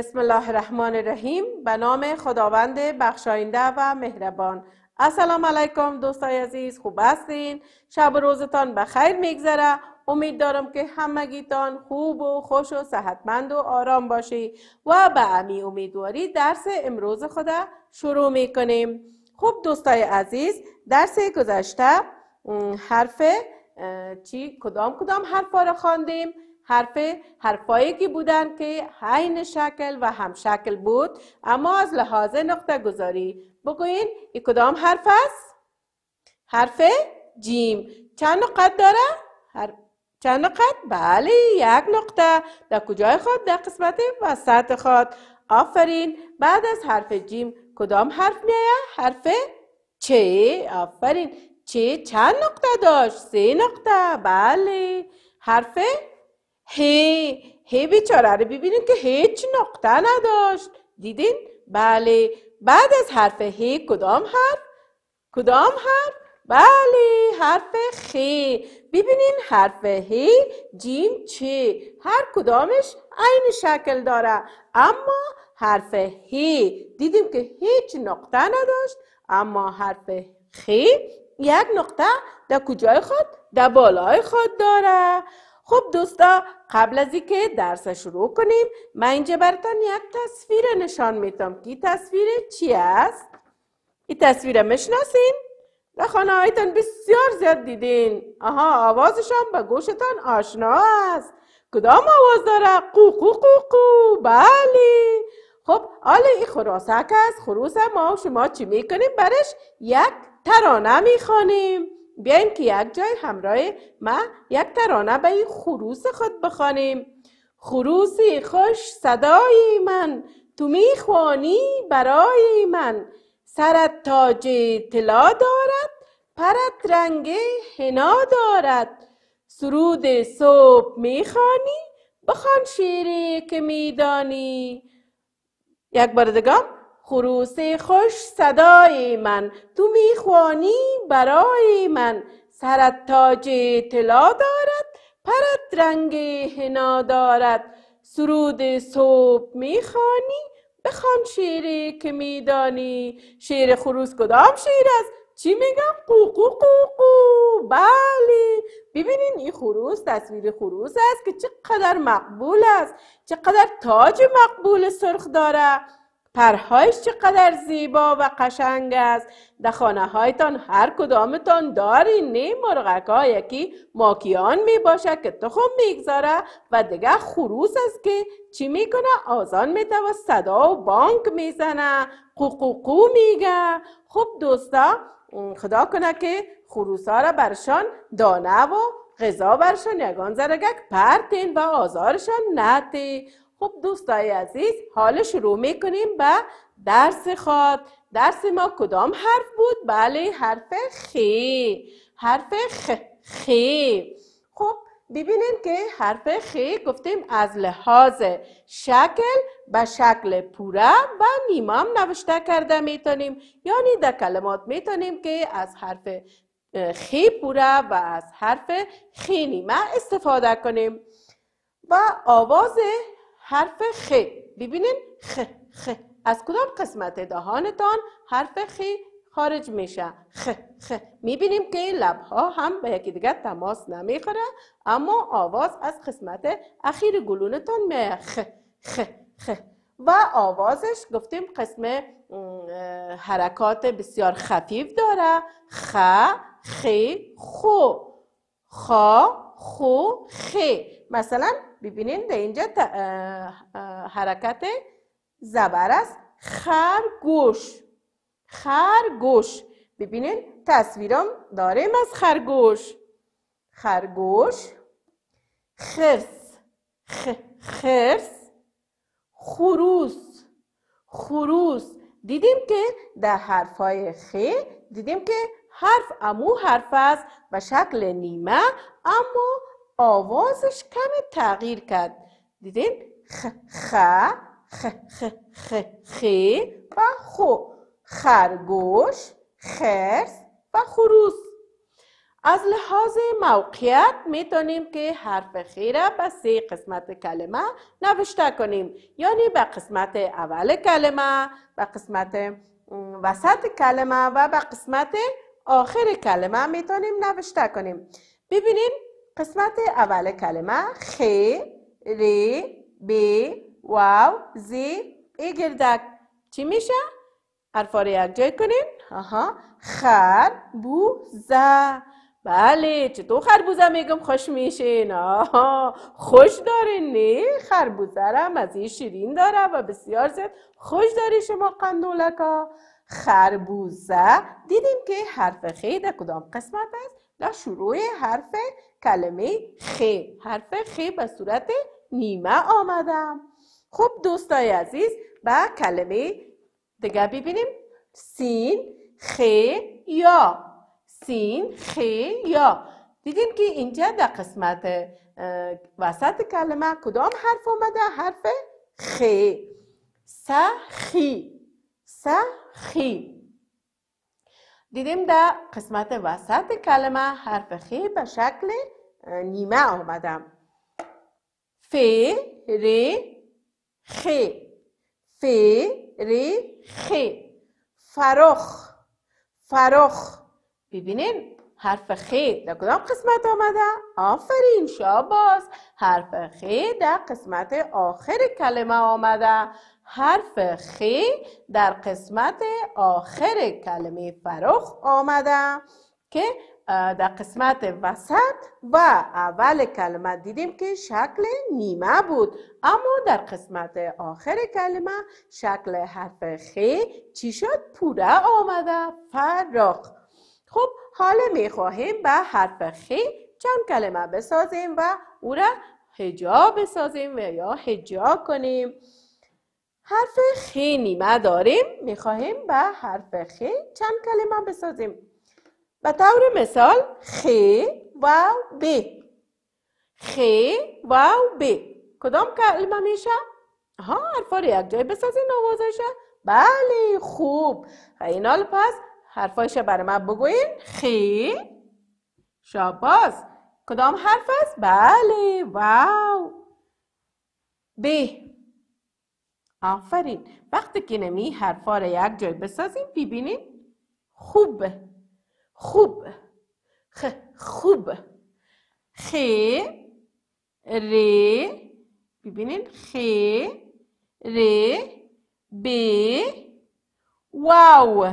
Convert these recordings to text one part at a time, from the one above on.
بسم الله الرحمن الرحیم به نام خداوند بخشاینده و مهربان السلام علیکم دوستای عزیز خوب هستین شب روزتان به خیر میگذره امید دارم که همگیتان خوب و خوش و صحتمند و آرام باشی و به امی امیدواری درس امروز خدا شروع میکنیم خوب دوستای عزیز درس گذشته حرف چی کدام کدام حرفا رو خواندیم حرفه حرفایی که بودن که عین شکل و هم شکل بود اما از لحاظ نقطه گذاری بگوین کدام حرف است حرف جیم چند نقط داره چند نقط بله یک نقطه در کجای خود در قسمت وسط خود آفرین بعد از حرف جیم کدام حرف میایه حرف چه آفرین چه چند نقطه داشت سه نقطه بله حرف هی هی بیچاره رو ببینید که هیچ نقطه نداشت دیدین بله بعد از حرف هی کدام حرف کدام حرف بله حرف خی ببینین حرف هی جیم چه هر کدامش عین شکل داره اما حرف هی دیدیم که هیچ نقطه نداشت اما حرف خی یک نقطه در کجای خود در بالای خود داره خب دوستا قبل از اینکه درس شروع کنیم من اینجا براتون یک تصویر نشان میتم که تصویر چی است این تصویر مشناسین در خانه هایتان بسیار زیاد دیدین آها آوازشان به گوشتان آشنا است کدام آواز داره قو قو قو قو بله خب آلی این خراسک است خروس ما شما چی میکنیم برش یک ترانه میخوانیم بیاین که یک جای همراه ما یک ترانه به این خروس خود بخوانیم خروسی خوش صدای من تو میخوانی برای من سرت تاج طلا دارد پرت رنگ حنا دارد سرود صبح میخوانی بخوان شیری که میدانی یک بار خروس خوش صدای من تو میخوانی برای من سرت تاج طلا دارد پرت رنگ حنا دارد سرود صبح میخوانی بخوان شیری که میدانی شیر خروس کدام شیر است چی میگم قوقو قوقو بله ببینین این خروس تصویر خروس است که چقدر مقبول است چقدر تاج مقبول سرخ داره پرهایش چقدر زیبا و قشنگ است در خانه هایتان هر کدامتان داری نی مرغک یکی ماکیان می باشه که تخم میگذاره و دیگه خروس است که چی میکنه آزان میده و صدا و بانک میزنه قوقوقو میگه خب دوستا خدا کنه که خروس ها را برشان دانه و غذا برشان یگان زرگک پرتین و آزارشان نتی خب دوستای عزیز حالا شروع میکنیم به درس خواد درس ما کدام حرف بود؟ بله حرف خی حرف خ خی خب ببینیم که حرف خی گفتیم از لحاظ شکل به شکل پوره و نیمام نوشته کرده میتونیم یعنی در کلمات میتونیم که از حرف خی پوره و از حرف خی نیمه استفاده کنیم و آواز حرف خ ببینین خ خ از کدام قسمت دهانتان حرف خ خارج میشه خ خ میبینیم که لبها هم به یکی دیگر تماس نمیخوره اما آواز از قسمت اخیر گلونتان می خ خ خ و آوازش گفتیم قسم حرکات بسیار خفیف داره خ خی خو خا خو خی مثلا ببینین در اینجا حرکت زبر است خرگوش خرگوش ببینین تصویرم داریم از خرگوش خرگوش خرس خ... خرس خروس خروس دیدیم که در حرفای خ دیدیم که حرف امو حرف است به شکل نیمه اما آوازش کمی تغییر کرد دیدین خ خ خ خ خ خ و خو خرگوش خرس و خروس از لحاظ موقعیت میتونیم که حرف خی را به سه قسمت کلمه نوشته کنیم یعنی به قسمت اول کلمه به قسمت وسط کلمه و به قسمت آخر کلمه میتونیم نوشته کنیم ببینیم قسمت اول کلمه خ ر ب واو ز ای گردک چی میشه؟ حرفا رو یک جای کنین آها خر بوزه بله چطور خربوزه میگم خوش میشین آها خوش داره نه خربوزه را مزه شیرین داره و بسیار زیاد خوش داری شما قندولکا خربوزه دیدیم که حرف خی در کدام قسمت است در شروع حرف کلمه خ حرف خ به صورت نیمه آمدم خب دوستای عزیز با کلمه دیگه ببینیم سین خ یا سین خ یا دیدیم که اینجا در قسمت وسط کلمه کدام حرف آمده حرف خ سخی سخی دیدیم در قسمت وسط کلمه حرف خی به شکل نیمه آمدم ف ر خ ف ر خ فرخ فرخ ببینین حرف خی در کدام قسمت آمده؟ آفرین شاباس حرف خی در قسمت آخر کلمه آمده حرف خی در قسمت آخر کلمه فرخ آمده که در قسمت وسط و اول کلمه دیدیم که شکل نیمه بود اما در قسمت آخر کلمه شکل حرف خی چی شد؟ پوره آمده فراخ خب حالا میخواهیم به حرف خی چند کلمه بسازیم و او را هجا بسازیم و یا هجا کنیم حرف خی نیمه داریم میخواهیم به حرف خی چند کلمه بسازیم به طور مثال خی و ب خی و ب کدام کلمه میشه؟ ها حرفا رو یک جای بسازین آوازشه بله خوب اینال پس حرفایش برای من بگوین خی شاباز. کدام حرف است بله واو ب آفرین وقتی که نمی حرفا را یک جای بسازیم ببینیم. خوب خوب خ خوب خ ر ببینین خ ر ب واو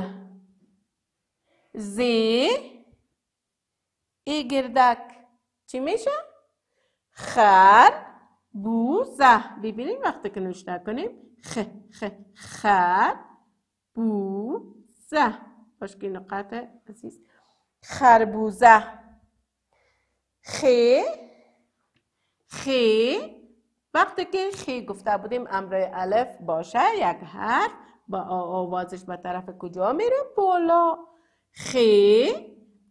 ز ای گردک چی میشه؟ خر بوزه ببینیم وقتی که نوشته کنیم خ خ خر بوزه که نقاط عزیز خربوزه خ خ وقتی که خی گفته بودیم امرای الف باشه یک حرف با آوازش به طرف کجا میره بالا خ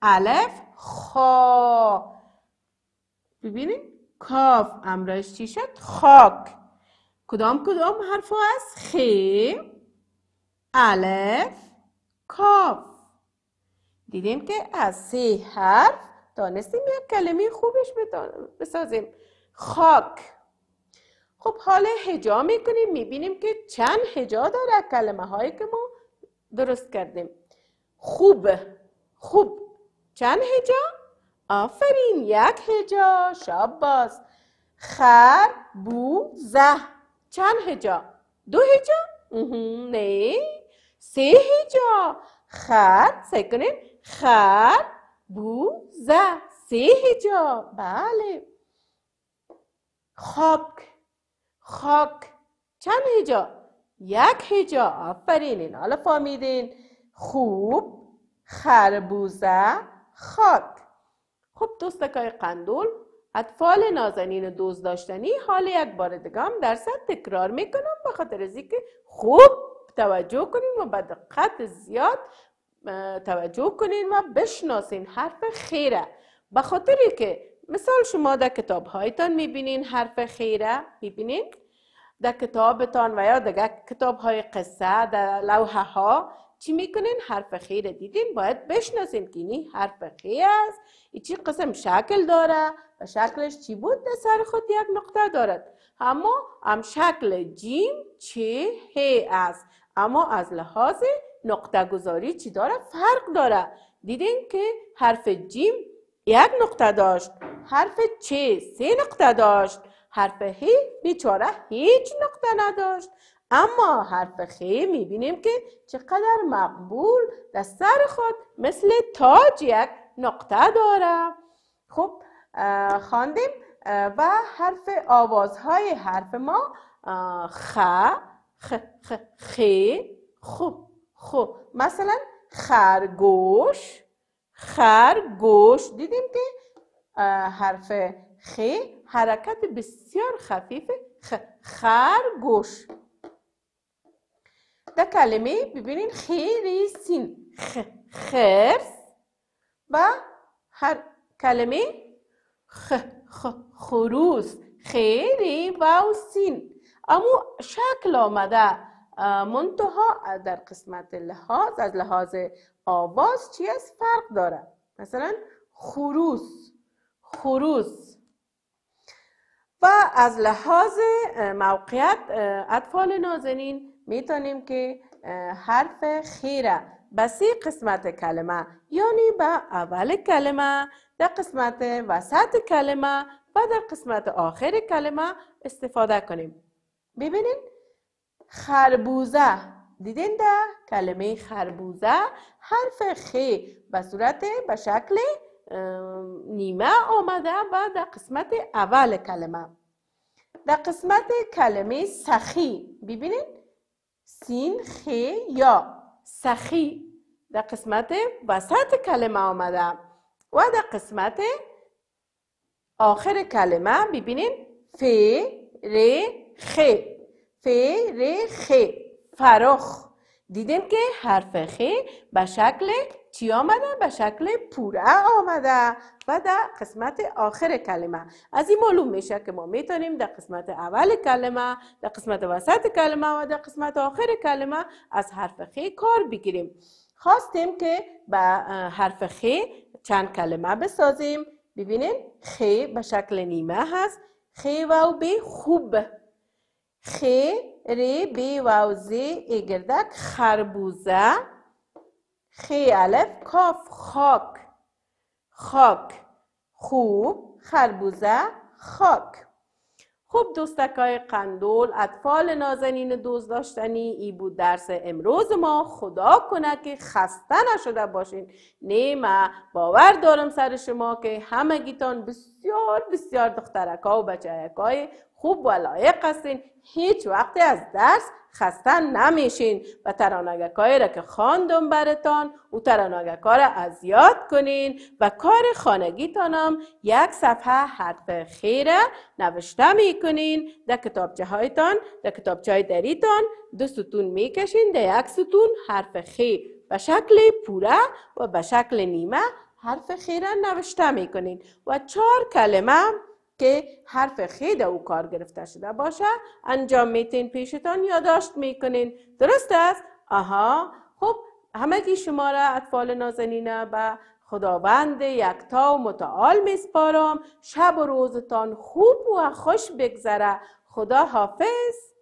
الف خا ببینید کاف امرش چی شد خاک کدام کدام حرف است خی، الف کاف دیدیم که از سه حرف دانستیم یک کلمه خوبش بسازیم خاک خب حالا هجا میکنیم میبینیم که چند هجا داره کلمه هایی که ما درست کردیم خوب، خوب چند هجا؟ آفرین یک هجا شاب خر بو زه چند هجا؟ دو هجا؟ نه سه هجا خر سه کنین خر بو زه سه هجا بله خاک خاک چند هجا؟ یک هجا آفرین این حالا فهمیدین خوب خربوزه خاک خب دوستکای قندول اطفال نازنین و دوز داشتنی دیگه هم در صد تکرار میکنم به خاطر از که خوب توجه کنین و به دقت زیاد توجه کنین و بشناسین حرف خیره به خاطر که مثال شما در کتاب هایتان میبینین حرف خیره میبینین در کتابتان و یا در کتاب های قصه در لوحه ها چی میکنین حرف خیر دیدین باید بشناسین که اینی حرف خی است چی قسم شکل داره و شکلش چی بود در سر خود یک نقطه دارد اما هم شکل جیم چه هی است اما از لحاظ نقطه گذاری چی داره فرق داره دیدین که حرف جیم یک نقطه داشت حرف چه سه نقطه داشت حرف هی بیچاره هیچ نقطه نداشت اما حرف می میبینیم که چقدر مقبول در سر خود مثل تاج یک نقطه داره خب خواندیم و حرف آوازهای حرف ما خ خ خ خ خوب خو مثلا خرگوش خرگوش دیدیم که حرف خ حرکت بسیار خفیف خ خرگوش ده کلمه ببینین خیلی سین خ خرس و هر کلمه خ خ خروس خیلی و سین اما شکل آمده منتها در قسمت لحاظ از لحاظ آواز چی از فرق داره مثلا خروس خروس از لحاظ موقعیت اطفال نازنین میتونیم که حرف خیره به سی قسمت کلمه یعنی به اول کلمه در قسمت وسط کلمه و در قسمت آخر کلمه استفاده کنیم ببینید؟ خربوزه دیدین ده کلمه خربوزه حرف خی به صورت به شکل نیمه آمده و در قسمت اول کلمه در قسمت کلمه سخی ببینید سین خی یا سخی در قسمت وسط کلمه آمده و در قسمت آخر کلمه ببینید ف ر خ ف ر خ فرخ دیدیم که حرف خ به شکل چی آمده؟ به شکل پوره آمده و در قسمت آخر کلمه از این معلوم میشه که ما میتونیم در قسمت اول کلمه در قسمت وسط کلمه و در قسمت آخر کلمه از حرف خی کار بگیریم خواستیم که به حرف خی چند کلمه بسازیم ببینین خی به شکل نیمه هست خی و بی خوب خی ری بی و ز گردک خربوزه خی کاف خاک خاک خوب خربوزه خاک خب دوستکای قندول اطفال نازنین دوست داشتنی ای بود درس امروز ما خدا کنه که خسته نشده باشین نیمه باور دارم سر شما که همگیتان بسیار بسیار ها و بچهکای خوب و لایق هستین هیچ وقتی از درس خسته نمیشین و ترانگکایی را که خواندم برتان او ترانگکا را از کنین و کار خانگیتانم یک صفحه حرف خیره نوشته میکنین در کتابچه در کتابچه های دریتان دو ستون میکشین در یک ستون حرف خی به شکل پوره و به شکل نیمه حرف خیره نوشته میکنین و چهار کلمه که حرف خید او کار گرفته شده باشه انجام میتین پیشتان یادداشت میکنین درست است آها خب همگی شما را اطفال نازنینه به خداوند یکتا و متعال میسپارم شب و روزتان خوب و خوش بگذره خدا حافظ